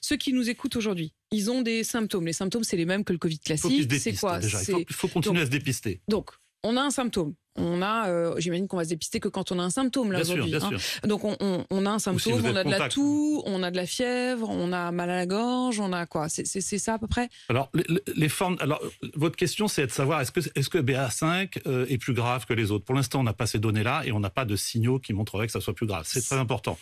ceux qui nous écoutent aujourd'hui, ils ont des symptômes. Les symptômes, c'est les mêmes que le Covid classique. C'est quoi Il faut, continuer à se dépister. Donc, on a un symptôme on a, euh, j'imagine qu'on va se dépister que quand on a un symptôme là aujourd'hui. Hein. Donc on, a un symptôme, on a de la toux, on a de la fièvre, on a mal à la gorge, on a quoi C'est ça à peu près. Alors les, formes. Alors votre question c'est de savoir est-ce que est BA5 euh, est plus grave que les autres. Pour l'instant on n'a pas ces données là et on n'a pas de signaux qui montreraient que ça soit plus grave. C'est très important.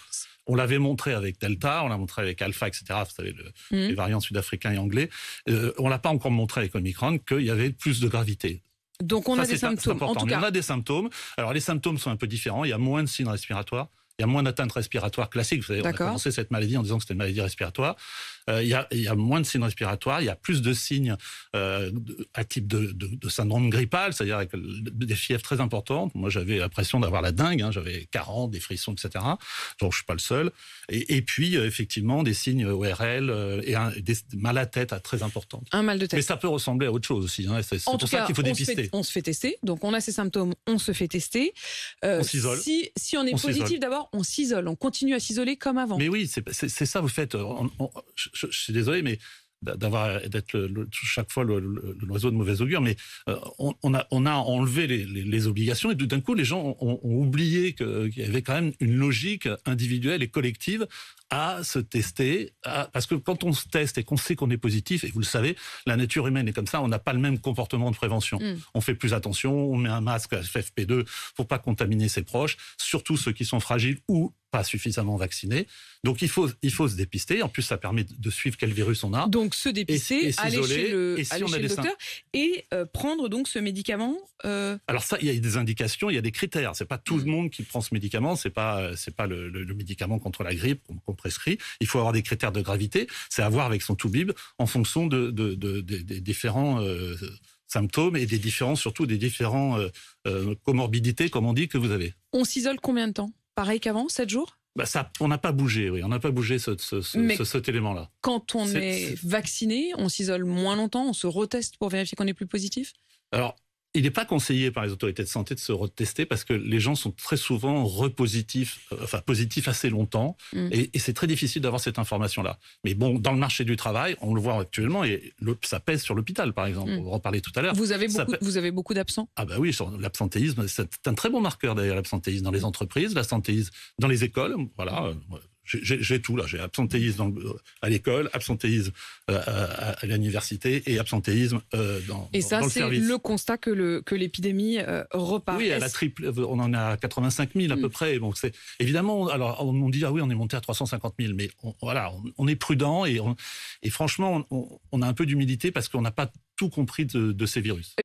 On l'avait montré avec Delta, on l'a montré avec Alpha, etc. Vous savez, mmh. les variants sud-africains et anglais. Euh, on l'a pas encore montré avec Omicron qu'il y avait plus de gravité. Donc on a des symptômes. En on a des symptômes. Alors les symptômes sont un peu différents. Il y a moins de signes respiratoires. Il y a moins d'atteintes respiratoires classiques. Vous savez, on a commencé cette maladie en disant que c'était une maladie respiratoire. Euh, il y, a, moins de signes respiratoires, il y a plus de signes euh, à type de, syndrome grippal, c'est-à-dire avec des fièvres très importantes. Moi, j'avais l'impression d'avoir la dingue, hein, j'avais 40, des frissons, etc. Donc, je suis pas le seul. Et, puis, euh, effectivement, des signes ORL et des mal à tête très importantes. Un mal de tête. Mais ça peut ressembler à autre chose aussi. Hein, c'est pour ça qu'il faut dépister. on se fait tester, donc on a ces symptômes, on se fait tester. on s'isole. Si, on est positif, d'abord, on s'isole. On continue à s'isoler comme avant. Mais oui, c'est ça, vous faites. on, je, suis désolé, mais d'avoir d'être chaque fois l'oiseau de mauvaise augure, mais euh, on, a, on a enlevé les, obligations et d'un coup les gens ont, oublié qu'il y avait quand même une logique individuelle et collective à se tester, parce que quand on se teste et qu'on sait qu'on est positif, et vous le savez, la nature humaine est comme ça, on n'a pas le même comportement de prévention. Mm. On fait plus attention, on met un masque FFP2 pour pas contaminer ses proches, surtout ceux qui sont fragiles ou suffisamment vacciné. Donc il faut, il faut se dépister. En plus, ça permet de suivre quel virus on a. Donc se dépister, aller chez le, docteur et euh, prendre donc ce médicament. Euh, Alors ça, il y a des indications, il y a des critères. C'est pas tout le mm. monde qui prend ce médicament. C'est pas, euh, c'est pas le, médicament contre la grippe qu'on prescrit. Il faut avoir des critères de gravité. C'est à voir avec son toubib en fonction de, des différents. symptômes et des différents, surtout des différents comorbidités, comme on dit, que vous avez. On s'isole combien de temps pareil qu'avant, 7 jours bah, ça, on n'a pas bougé, oui, on n'a pas bougé cet élément-là. Quand on est, vacciné, on s'isole moins longtemps, on se reteste pour vérifier qu'on est plus positif il n'est pas conseillé par les autorités de santé de se retester parce que les gens sont très souvent repositifs, euh, enfin positifs assez longtemps, mm. et, c'est très difficile d'avoir cette information-là. Mais bon, dans le marché du travail, on le voit actuellement, et ça pèse sur l'hôpital, par exemple. Mm. On en parler tout à l'heure. Vous avez beaucoup, vous avez beaucoup d'absents Ah ben oui, l'absentéisme, c'est un très bon marqueur d'ailleurs, l'absentéisme dans les entreprises, l'absentéisme dans les écoles, voilà. Euh, j'ai tout là. J'ai absentéisme dans euh, à l'école, absentéisme euh, à, à l'université et absentéisme euh, dans, et ça, dans le service. Et ça, c'est le constat que, le, que l'épidémie repart. Oui, à la triple, on en a 85 000 à peu mm. près. Bon, c'est évidemment. Alors, on, dit ah oui, on est monté à 350 000, mais on, voilà, on, est prudent et, et franchement, on, on a un peu d'humilité parce qu'on n'a pas tout compris de, de ces virus.